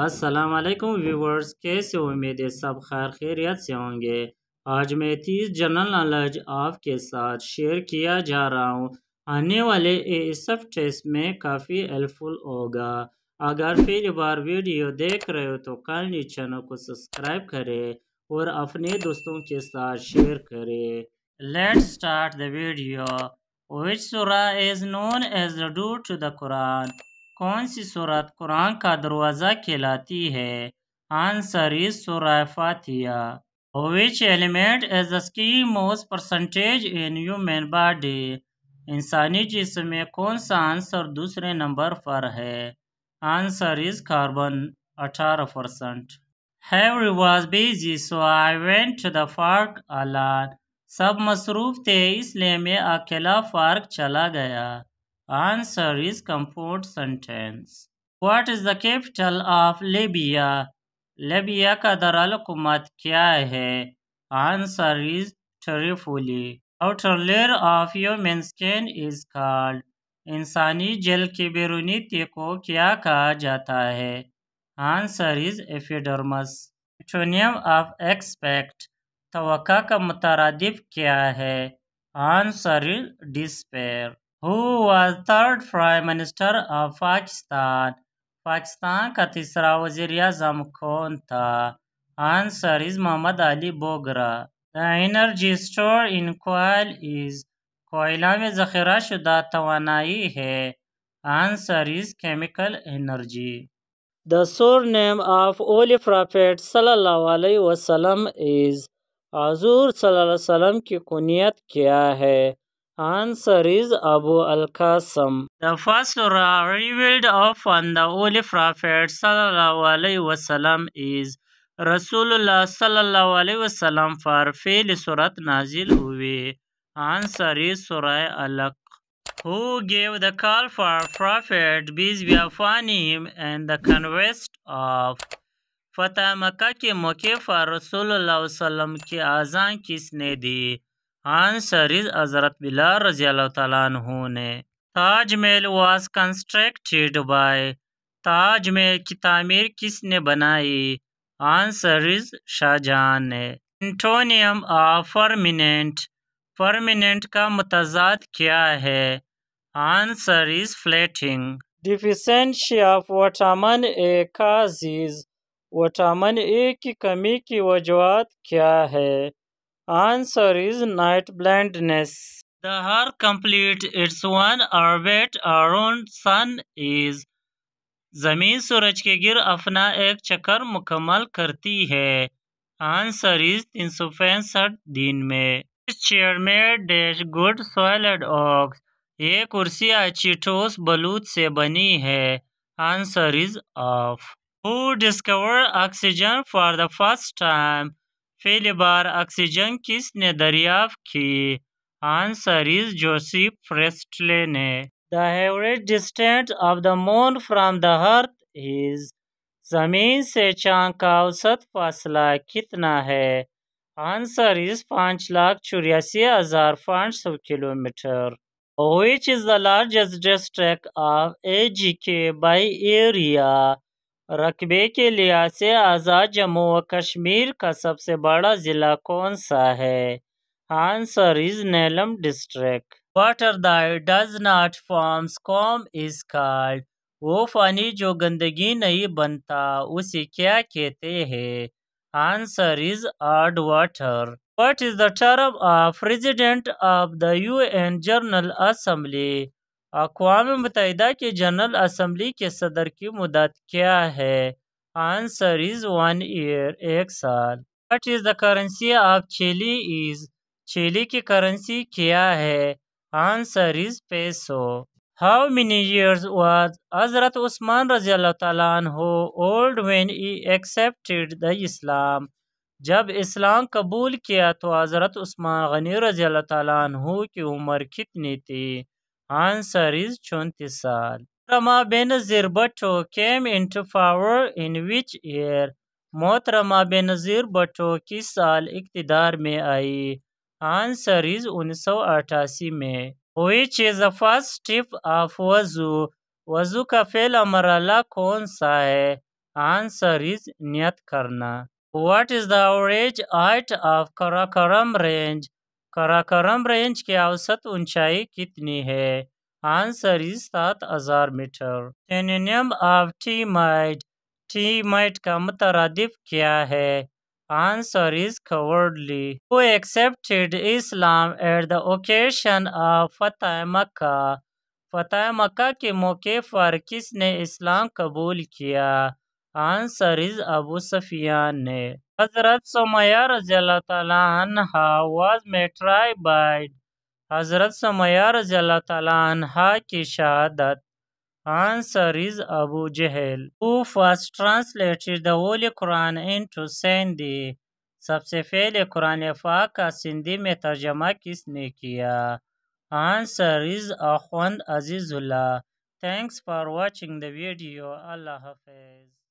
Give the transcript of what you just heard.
Aslam viewers कैसे उम्मीद है सब खैर खैरियत से होंगे आज मैं तीस जनरल नॉलेज आपके साथ शेयर किया जा रहा हूँ आने वाले इस सब टेस्ट में काफ़ी हेल्पफुल होगा अगर पहली बार वीडियो देख रहे हो तो काइंडली चैनल को सब्सक्राइब करें और अपने दोस्तों के साथ शेयर करें let's start the video which सुरा is known as due to the Quran कौन सी सूरत कुरान का दरवाज़ा कहलाती है Answer is Surah Fatiha. Which element is the most percentage in human body इंसानी जिसम में कौन सा आंसर दूसरे नंबर पर है answer is carbon 18 percent everyone was busy so I went to the park अलान सब मसरूफ थे इसलिए मैं अकेला पार्क चला गया Answer is complete sentence. What is the capital of Libya? Libya का दारकूमत क्या है Answer is Tripoli. Outer layer of human skin is called. इंसानी जल के बैरूनी तय को क्या कहा जाता है answer is epidermis antonym of expect तो का मुतरदफ क्या है answer despair who was third prime minister of Pakistan. Pakistan का तीसरा वजीर अजम कौन था answer is Mohammad Ali Bogra the energy store in coal is कोयला में जखीरा शुदा तोानाई है answer is chemical energy the surname of holy prophet सल्लल्लाहु इज़ हजूर सल्लल्लाहु की कुनियत क्या है Answer is Abu al-Qasim. The first surah revealed upon the Holy Prophet wasallam is Rasulullah wasallam پر فعل صورت نازل ہوئے. Answer is Surah Alaq. Who gave the call for Prophet peace be upon him and the conquest of فتح مکہ کے موقع پر رسول اللہ وسلم کی آزان کس نے دی؟ An हजरत Hazrat रजी अल्लाह ne Taj Mahal was constructed by ताज महल की तामीर किसने बनाई आंसर इज शाहजहां ने एंटोनियम ऑफ परमिनेंट परमिनेंट का मतजाद क्या है answer is flattering deficiency of vitamin A काजीज वटामन ए की कमी की वजूहत क्या है Answer is night blindness. The Earth complete its one orbit around Sun is ज़मीन सूरज के गिर अपना एक चक्कर मुकम्मल करती है आंसर इज तीन सौ पैंसठ दिन में इस चेयर में डैश गुड सॉयल ऑक्स ये कुर्सी अच्छी ठोस बलूत से बनी है answer is of who discover oxygen for the first time पहली बार ऑक्सीजन किसने दरियाफ्त की आंसर इज जोसेफ फ्रेस्टले ने the average distance of the moon from the earth is जमीन से चांद का औसत फासला कितना है आंसर इज पाँच लाख चौरासी हजार पाँच सौ kilometre which is the largest district of A J K by area रकबे के लिहाज से आज़ाद जम्मू व कश्मीर का सबसे बड़ा ज़िला कौन सा है answer is Neelam district water that does not forms scum is called वो पानी जो गंदगी नहीं बनता उसे क्या कहते हैं answer is hard water what is the term of president of the U N general assembly अकवाम मुतहदा के जनरल असम्बली के सदर की मुदत क्या है आंसर इज़ वन ईयर एक साल what is the currency of Chile is Chile की करेंसी क्या है answer is peso how many years was हज़रत उस्मान रजी अल्लाह तहो old when he accepted the Islam जब इस्लाम कबूल किया तो हज़रत उस्मान गनी रजी अल्लाह तहो की उम्र कितनी थी Answer is 20 saal. Muhtarama Benazir Bhutto came into power in which year? मोहतरमा बेनज़ीर भट्टो किस साल इकतदार में आई आंसर इज उन्नीस सौ अठासी में which is the first step of वजू वजू का फेल अमरला कौन सा है आंसर इज नियत करना what is the average height of Karakoram range Karakoram range के औसत ऊंचाई कितनी है आंसर इज सात हजार मीटर टेनियम ऑफ टी माइट टी माइट का मुतरदफ क्या है answer is covertly who accepted Islam at the occasion of फतेह मक्का फतेह मक्का के मौके पर किसने इस्लाम कबूल किया आंसर इज अबू सफियान ने Hazrat Somaya was martyred by Hazrat Somaya ki shahadat. Answer is Abu Jahl, who first translated the Holy Quran into Sindhi. सबसे पहले कुरान पाक का सिंधी में तर्जमा किसने किया answer is Akhwand Azizullah thanks for watching the video अल्लाह हाफिज